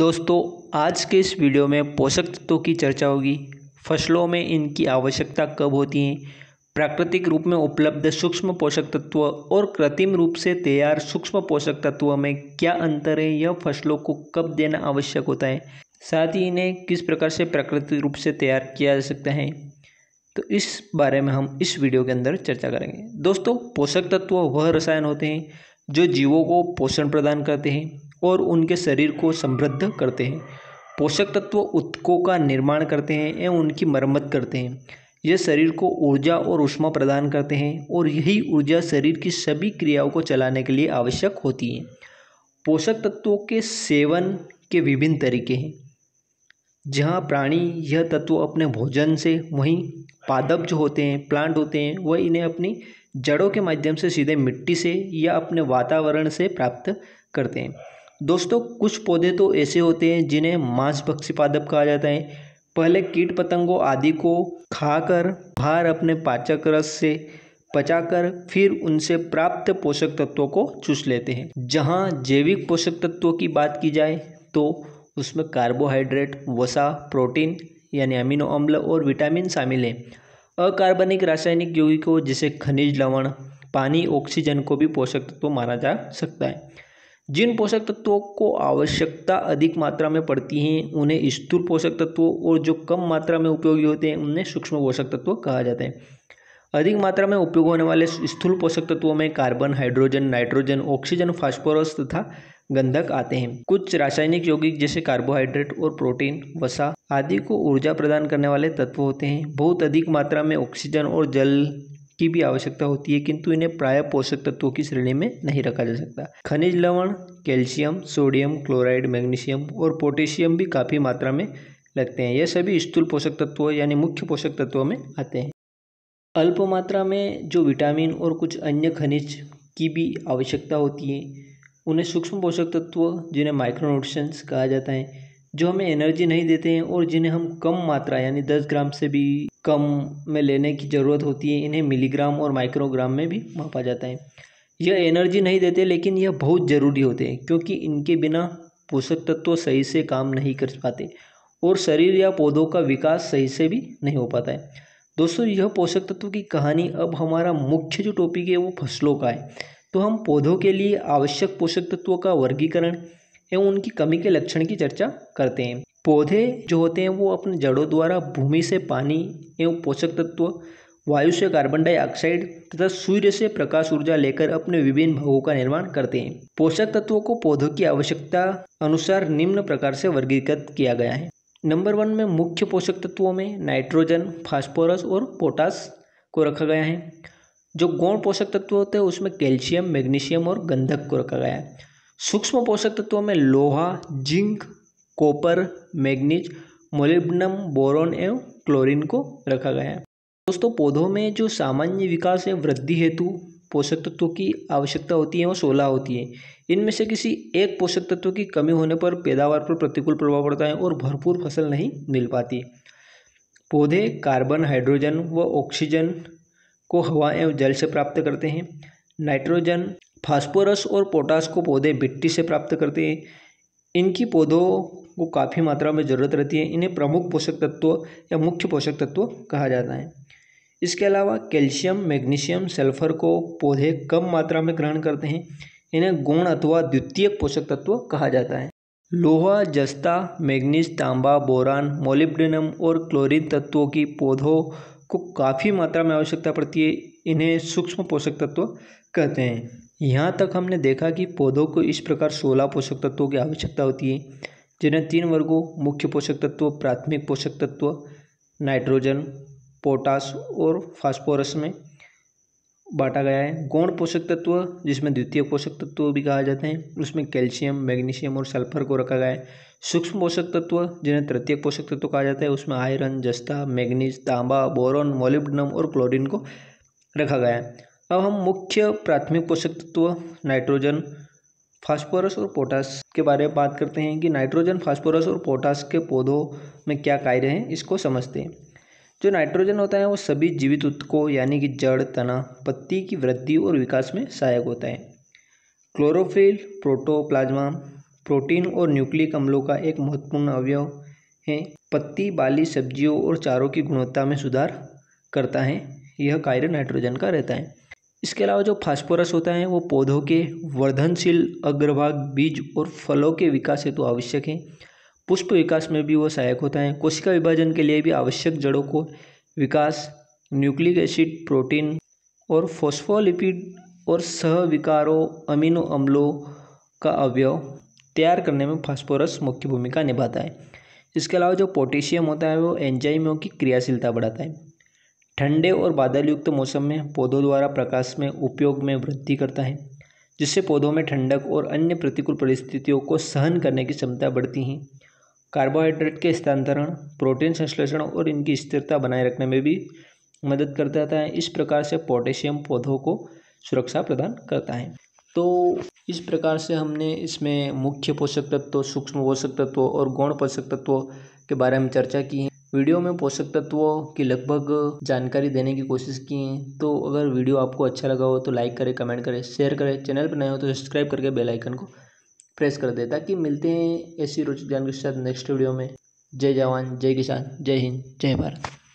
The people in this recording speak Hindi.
दोस्तों आज के इस वीडियो में पोषक तत्वों की चर्चा होगी फसलों में इनकी आवश्यकता कब होती है प्राकृतिक रूप में उपलब्ध सूक्ष्म पोषक तत्व और कृत्रिम रूप से तैयार सूक्ष्म पोषक तत्व में क्या अंतर है यह फसलों को कब देना आवश्यक होता है साथ ही इन्हें किस प्रकार से प्राकृतिक रूप से तैयार किया जा सकता है तो इस बारे में हम इस वीडियो के अंदर चर्चा करेंगे दोस्तों पोषक तत्व वह रसायन होते हैं जो जीवों को पोषण प्रदान करते हैं और उनके शरीर को समृद्ध करते हैं पोषक तत्व उत्कों का निर्माण करते हैं एवं उनकी मरम्मत करते हैं यह शरीर को ऊर्जा और ऊष्मा प्रदान करते हैं और यही ऊर्जा शरीर की सभी क्रियाओं को चलाने के लिए आवश्यक होती है पोषक तत्वों के सेवन के विभिन्न तरीके हैं जहाँ प्राणी यह तत्व अपने भोजन से वहीं पादप जो होते हैं प्लांट होते हैं वह इन्हें अपनी जड़ों के माध्यम से सीधे मिट्टी से या अपने वातावरण से प्राप्त करते हैं दोस्तों कुछ पौधे तो ऐसे होते हैं जिन्हें मांसभक्षी पादप कहा जाता है पहले कीट पतंगों आदि को खाकर भार अपने पाचक रस से पचाकर फिर उनसे प्राप्त पोषक तत्वों को चूस लेते हैं जहाँ जैविक पोषक तत्वों की बात की जाए तो उसमें कार्बोहाइड्रेट वसा प्रोटीन यानी अमीनो अम्ल और विटामिन शामिल हैं अकार्बनिक रासायनिक यौगिकों जैसे खनिज लवण पानी ऑक्सीजन को भी पोषक तत्व माना जा सकता है जिन पोषक तत्वों को आवश्यकता अधिक मात्रा में पड़ती है उन्हें स्थूल पोषक तत्व और जो कम मात्रा में उपयोगी होते हैं उन्हें सूक्ष्म पोषक तत्व कहा जाता है अधिक मात्रा में उपयोग होने वाले स्थूल पोषक तत्वों में carbon hydrogen nitrogen oxygen phosphorus तथा गंधक आते हैं कुछ रासायनिक यौगिक जैसे कार्बोहाइड्रेट और प्रोटीन वसा आदि को ऊर्जा प्रदान करने वाले तत्व होते हैं बहुत अधिक मात्रा में ऑक्सीजन और जल की भी आवश्यकता होती है किंतु इन्हें प्राय पोषक तत्वों की श्रेणी में नहीं रखा जा सकता खनिज लवण कैल्शियम सोडियम क्लोराइड मैग्नीशियम और पोटेशियम भी काफ़ी मात्रा में लगते हैं यह सभी स्थूल पोषक तत्व यानी मुख्य पोषक तत्वों में आते हैं अल्प मात्रा में जो विटामिन और कुछ अन्य खनिज की भी आवश्यकता होती है उन्हें सूक्ष्म पोषक तत्व जिन्हें माइक्रोन्यूट्रिशंस कहा जाता है जो हमें एनर्जी नहीं देते हैं और जिन्हें हम कम मात्रा यानी दस ग्राम से भी कम में लेने की ज़रूरत होती है इन्हें मिलीग्राम और माइक्रोग्राम में भी मापा जाता है यह एनर्जी नहीं देते लेकिन यह बहुत ज़रूरी होते हैं क्योंकि इनके बिना पोषक तत्व सही से काम नहीं कर पाते और शरीर या पौधों का विकास सही से भी नहीं हो पाता है दोस्तों यह पोषक तत्व की कहानी अब हमारा मुख्य जो टॉपिक है वो फसलों का है तो हम पौधों के लिए आवश्यक पोषक तत्वों का वर्गीकरण एवं उनकी कमी के लक्षण की चर्चा करते हैं पौधे जो होते हैं वो अपने जड़ों द्वारा भूमि से पानी एवं पोषक तत्व वायु से कार्बन डाइऑक्साइड तथा सूर्य से प्रकाश ऊर्जा लेकर अपने विभिन्न भागों का निर्माण करते हैं पोषक तत्वों को पौधों की आवश्यकता अनुसार निम्न प्रकार से वर्गीकृत किया गया है नंबर वन में मुख्य पोषक तत्वों में नाइट्रोजन फास्फोरस और पोटास को रखा गया है जो गौण पोषक तत्व होते हैं उसमें कैल्शियम मैग्नीशियम और गंधक को रखा गया है सूक्ष्म पोषक तत्वों में लोहा zinc copper manganese molybdenum boron एवं क्लोरीन को रखा गया है दोस्तों पौधों में जो सामान्य विकास है वृद्धि हेतु पोषक तत्वों की आवश्यकता होती है वो सोलह होती है इनमें से किसी एक पोषक तत्व की कमी होने पर पैदावार पर प्रतिकूल प्रभाव पड़ता है और भरपूर फसल नहीं मिल पाती पौधे कार्बन हाइड्रोजन व ऑक्सीजन को हवा एवं जल से प्राप्त करते हैं नाइट्रोजन फास्फोरस और पोटास को पौधे मिट्टी से प्राप्त करते हैं इनकी पौधों को काफ़ी मात्रा में ज़रूरत रहती है इन्हें प्रमुख पोषक तत्व या मुख्य पोषक तत्व कहा जाता है इसके अलावा कैल्शियम मैग्नीशियम सल्फर को पौधे कम मात्रा में ग्रहण करते हैं इन्हें गुण अथवा द्वितीयक पोषक तत्व कहा जाता है लोहा जस्ता मैग्नीज तांबा बोरान मोलिब्डेनम और क्लोरीन तत्वों की पौधों को काफ़ी मात्रा में आवश्यकता पड़ती है इन्हें सूक्ष्म पोषक तत्व कहते हैं यहाँ तक हमने देखा कि पौधों को इस प्रकार सोलह पोषक तत्वों की आवश्यकता होती है जिन्हें तीन वर्गों मुख्य पोषक तत्व प्राथमिक पोषक तत्व नाइट्रोजन पोटास और फास्फोरस में बांटा गया है गौण पोषक तत्व जिसमें द्वितीय पोषक तत्व भी कहा जाते हैं उसमें कैल्शियम मैग्नीशियम और सल्फर को रखा गया है सूक्ष्म पोषक तत्व जिन्हें तृतीय पोषक तत्व कहा जाता है उसमें आयरन जस्ता मैग्नीज तांबा बोरोन मोलिब्डनम और क्लोरीन को रखा गया है अब हम मुख्य प्राथमिक पोषक तत्व नाइट्रोजन फास्फोरस और पोटास के बारे में बात करते हैं कि नाइट्रोजन फास्फोरस और पोटास के पौधों में क्या कार्य हैं इसको समझते हैं जो नाइट्रोजन होता है वो सभी जीवित उत्तकों यानी कि जड़ तना पत्ती की वृद्धि और विकास में सहायक होता है क्लोरोफिल प्रोटोप्लाज्मा प्रोटीन और न्यूक्लिक अम्लों का एक महत्वपूर्ण अवयव है पत्ती बाली सब्जियों और चारों की गुणवत्ता में सुधार करता है यह कार्य नाइट्रोजन का रहता है इसके अलावा जो फास्फोरस होता है वो पौधों के वर्धनशील अग्रभाग बीज और फलों के विकास हेतु आवश्यक है पुष्प विकास में भी वो सहायक होता है कोशिका विभाजन के लिए भी आवश्यक जड़ों को विकास न्यूक्लिक एसिड प्रोटीन और फोस्फोलिपिड और सह विकारों अमीनो अम्लों का अवयव तैयार करने में फास्फोरस मुख्य भूमिका निभाता है इसके अलावा जो पोटेशियम होता है वो एंजाइमों की क्रियाशीलता बढ़ाता है ठंडे और बादल युक्त मौसम में पौधों द्वारा प्रकाश में उपयोग में वृद्धि करता है जिससे पौधों में ठंडक और अन्य प्रतिकूल परिस्थितियों को सहन करने की क्षमता बढ़ती है कार्बोहाइड्रेट के स्थानांतरण प्रोटीन संश्लेषण और इनकी स्थिरता बनाए रखने में भी मदद करता है इस प्रकार से पोटेशियम पौधों को सुरक्षा प्रदान करता है तो इस प्रकार से हमने इसमें मुख्य पोषक तत्व सूक्ष्म पोषक तत्व और गौण पोषक तत्वों के बारे में चर्चा की है वीडियो में पोषक तत्वों की लगभग जानकारी देने की कोशिश की है तो अगर वीडियो आपको अच्छा लगा हो तो लाइक करें कमेंट करें शेयर करें चैनल पर नए हो तो सब्सक्राइब करके बेल आइकन को प्रेस कर दें ताकि मिलते हैं ऐसी रोचक जानकारी के साथ नेक्स्ट वीडियो में जय जवान जय किसान जय हिंद जय भारत